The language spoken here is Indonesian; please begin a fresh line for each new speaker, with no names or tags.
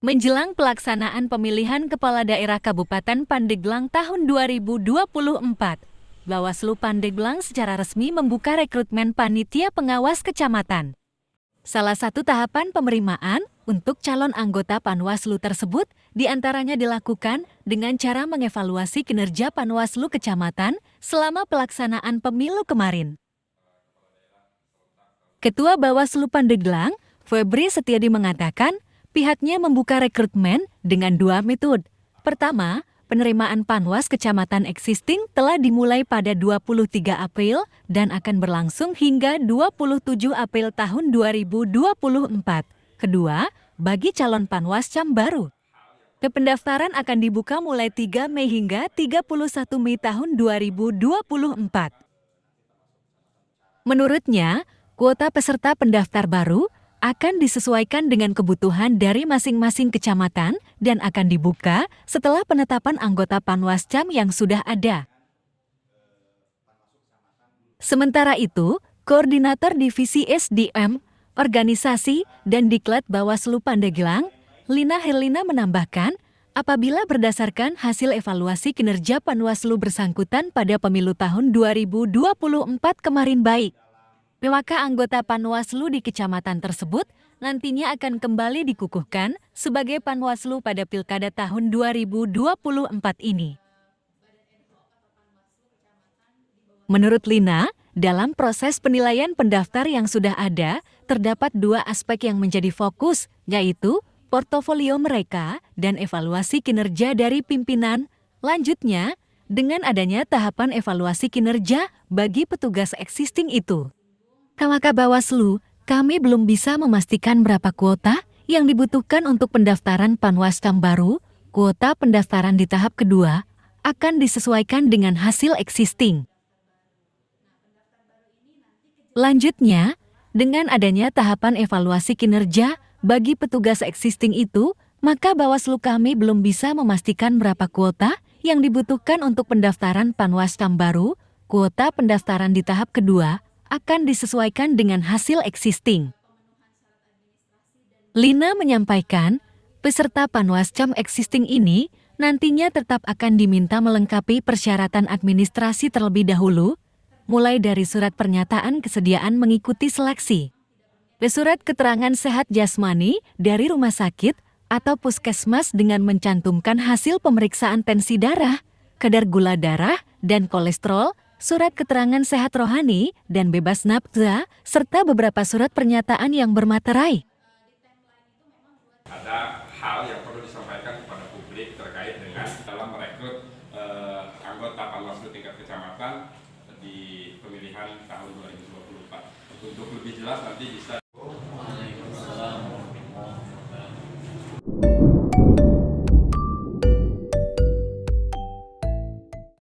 Menjelang pelaksanaan pemilihan Kepala Daerah Kabupaten Pandeglang tahun 2024, Bawaslu Pandeglang secara resmi membuka rekrutmen panitia pengawas kecamatan. Salah satu tahapan penerimaan untuk calon anggota Panwaslu tersebut diantaranya dilakukan dengan cara mengevaluasi kinerja Panwaslu kecamatan selama pelaksanaan pemilu kemarin. Ketua Bawaslu Pandeglang, Febri Setiadi mengatakan, Pihaknya membuka rekrutmen dengan dua metode. Pertama, penerimaan panwas kecamatan existing telah dimulai pada 23 April dan akan berlangsung hingga 27 April tahun 2024. Kedua, bagi calon panwas cam baru. Kependaftaran akan dibuka mulai 3 Mei hingga 31 Mei tahun 2024. Menurutnya, kuota peserta pendaftar baru akan disesuaikan dengan kebutuhan dari masing-masing kecamatan dan akan dibuka setelah penetapan anggota Panwascam yang sudah ada. Sementara itu, Koordinator Divisi SDM, Organisasi, dan Diklat Bawaslu Pandeglang, Lina Herlina menambahkan, apabila berdasarkan hasil evaluasi kinerja Panwaslu bersangkutan pada pemilu tahun 2024 kemarin baik, PWK anggota Panwaslu di kecamatan tersebut nantinya akan kembali dikukuhkan sebagai Panwaslu pada Pilkada tahun 2024 ini. Menurut Lina, dalam proses penilaian pendaftar yang sudah ada, terdapat dua aspek yang menjadi fokus, yaitu portofolio mereka dan evaluasi kinerja dari pimpinan. Lanjutnya, dengan adanya tahapan evaluasi kinerja bagi petugas existing itu. Kalaka Bawaslu, kami belum bisa memastikan berapa kuota yang dibutuhkan untuk pendaftaran Panwascam baru. Kuota pendaftaran di tahap kedua akan disesuaikan dengan hasil existing. Lanjutnya, dengan adanya tahapan evaluasi kinerja bagi petugas existing itu, maka Bawaslu kami belum bisa memastikan berapa kuota yang dibutuhkan untuk pendaftaran Panwascam baru. Kuota pendaftaran di tahap kedua akan disesuaikan dengan hasil existing. Lina menyampaikan, peserta panwascam existing ini nantinya tetap akan diminta melengkapi persyaratan administrasi terlebih dahulu, mulai dari surat pernyataan kesediaan mengikuti seleksi, surat keterangan sehat jasmani dari rumah sakit atau puskesmas dengan mencantumkan hasil pemeriksaan tensi darah, kadar gula darah, dan kolesterol, surat keterangan sehat rohani, dan bebas nafsu, serta beberapa surat pernyataan yang bermaterai. Ada hal yang perlu disampaikan kepada publik terkait dengan dalam merekrut eh, anggota Panwaslu tingkat kecamatan di pemilihan tahun 2024. Untuk lebih jelas nanti bisa. Thank you.